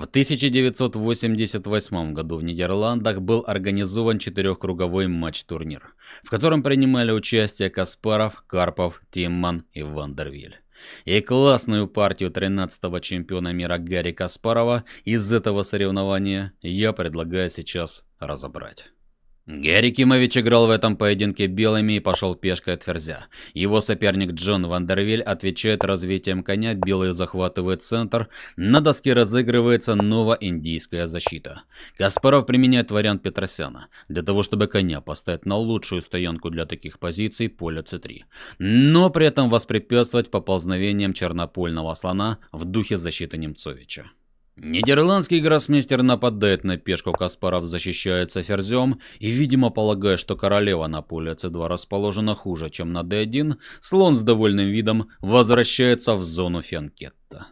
В 1988 году в Нидерландах был организован четырехкруговой матч-турнир, в котором принимали участие Каспаров, Карпов, Тимман и Вандервиль. И классную партию 13-го чемпиона мира Гарри Каспарова из этого соревнования я предлагаю сейчас разобрать. Герикимович играл в этом поединке белыми и пошел пешкой от ферзя. Его соперник Джон Вандервиль отвечает развитием коня, белые захватывает центр, на доске разыгрывается новоиндийская защита. Каспаров применяет вариант Петросяна, для того чтобы коня поставить на лучшую стоянку для таких позиций поля c3, но при этом воспрепятствовать поползновениям чернопольного слона в духе защиты Немцовича. Нидерландский гроссмейстер нападает на пешку, Каспаров защищается ферзем и, видимо, полагая, что королева на поле c2 расположена хуже, чем на d1, слон с довольным видом возвращается в зону фенкетта.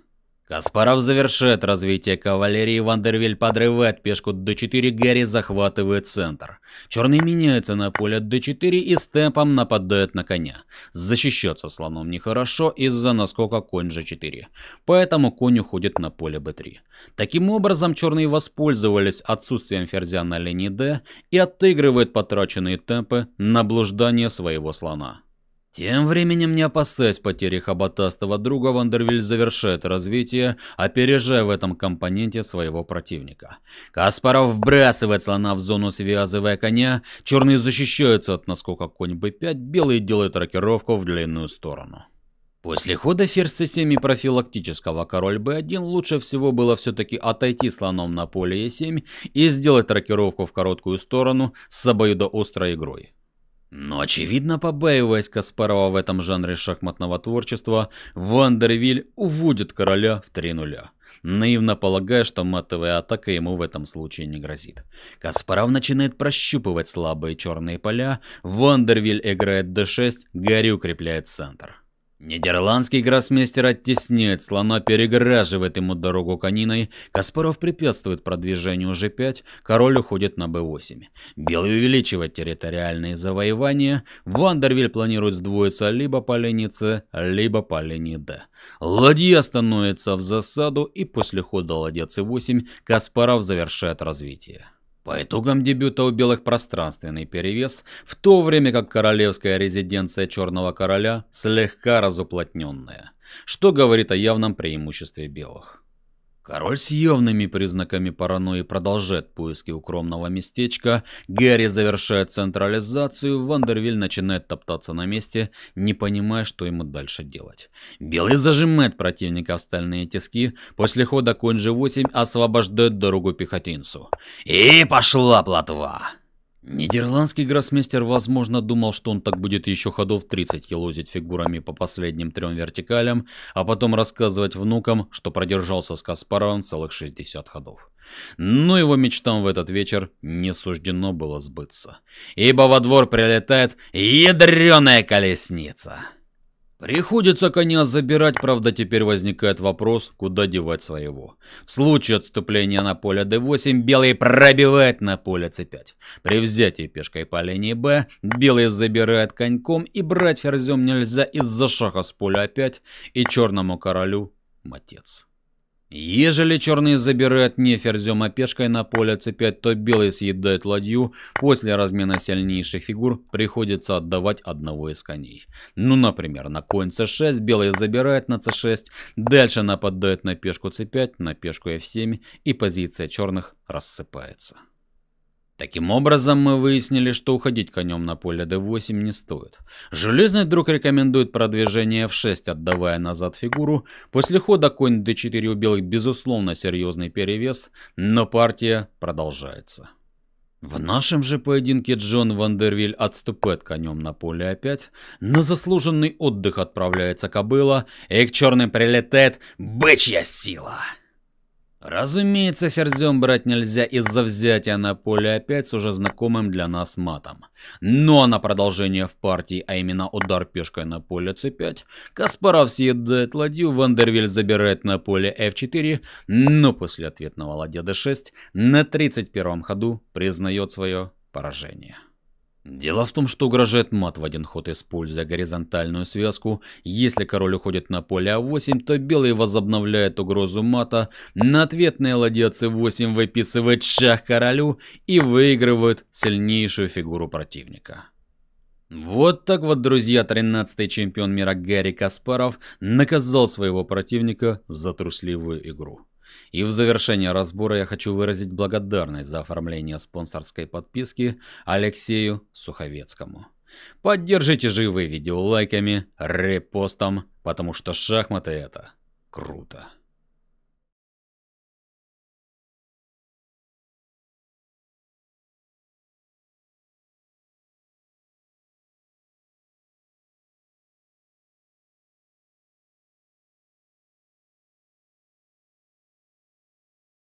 Каспаров завершает развитие кавалерии, Вандервиль подрывает пешку d4, Гарри захватывает центр. Черный меняется на поле d4 и с темпом нападает на коня. Защищаться слоном нехорошо из-за наскока конь g4, поэтому конь уходит на поле b3. Таким образом, черные воспользовались отсутствием ферзя на линии d и отыгрывают потраченные темпы на блуждание своего слона. Тем временем, не опасаясь потери хоботастого друга, Вандервиль завершает развитие, опережая в этом компоненте своего противника. Каспаров вбрасывает слона в зону, связывая коня, черные защищаются от наскока конь b5, белые делают рокировку в длинную сторону. После хода ферзь системе профилактического король b1 лучше всего было все-таки отойти слоном на поле e7 и сделать рокировку в короткую сторону с обоюдоострой игрой. Но, очевидно, побаиваясь Каспарова в этом жанре шахматного творчества, Вандервиль уводит короля в 3 нуля. наивно полагая, что матовая атака ему в этом случае не грозит. Каспаров начинает прощупывать слабые черные поля, Вандервиль играет d6, Гарри укрепляет центр. Нидерландский гроссмейстер оттесняет слона, перегораживает ему дорогу кониной. Каспаров препятствует продвижению G5, король уходит на B8. Белый увеличивает территориальные завоевания. Вандервиль планирует сдвоиться либо по линии C, либо по линии D. Ладья становится в засаду, и после хода ладья C8 Каспаров завершает развитие. По итогам дебюта у белых пространственный перевес, в то время как королевская резиденция Черного Короля слегка разуплотненная, что говорит о явном преимуществе белых. Король с явными признаками паранойи продолжает поиски укромного местечка, Гэри завершает централизацию, Вандервиль начинает топтаться на месте, не понимая, что ему дальше делать. Белый зажимает противника в стальные тиски, после хода конь G8 освобождает дорогу пехотинцу. И пошла плотва! Нидерландский гроссмейстер, возможно, думал, что он так будет еще ходов 30 елозить фигурами по последним трем вертикалям, а потом рассказывать внукам, что продержался с Каспаровым целых 60 ходов. Но его мечтам в этот вечер не суждено было сбыться, ибо во двор прилетает ядреная колесница. Приходится коня забирать, правда теперь возникает вопрос, куда девать своего. В случае отступления на поле d8 белый пробивает на поле c5. При взятии пешкой по линии b белый забирает коньком и брать ферзем нельзя из-за шаха с поля a5 и черному королю матец. Ежели черные забирают неферзем опешкой на поле c5, то белый съедает ладью. После размена сильнейших фигур приходится отдавать одного из коней. Ну, например, на конь c6 белый забирает на c6, дальше нападает на пешку c5, на пешку f7 и позиция черных рассыпается. Таким образом, мы выяснили, что уходить конем на поле d8 не стоит. Железный друг рекомендует продвижение f6, отдавая назад фигуру. После хода конь d4 у белых безусловно серьезный перевес, но партия продолжается. В нашем же поединке Джон Вандервиль отступает конем на поле опять, на заслуженный отдых отправляется кобыла, и к черным прилетает «Бычья сила!» Разумеется, ферзем брать нельзя из-за взятия на поле опять с уже знакомым для нас матом. Но ну, а на продолжение в партии, а именно удар пешкой на поле c5, Каспаров съедает ладью, Вандервиль забирает на поле f4, но после ответного ладья d6 на 31 ходу признает свое поражение. Дело в том, что угрожает мат в один ход, используя горизонтальную связку. Если король уходит на поле А8, то белый возобновляет угрозу мата. На ответные ладья С8 выписывает шах королю и выигрывает сильнейшую фигуру противника. Вот так вот, друзья, 13-й чемпион мира Гарри Каспаров наказал своего противника за трусливую игру. И в завершение разбора я хочу выразить благодарность за оформление спонсорской подписки Алексею Суховецкому. Поддержите же вы видео лайками, репостом, потому что шахматы это круто.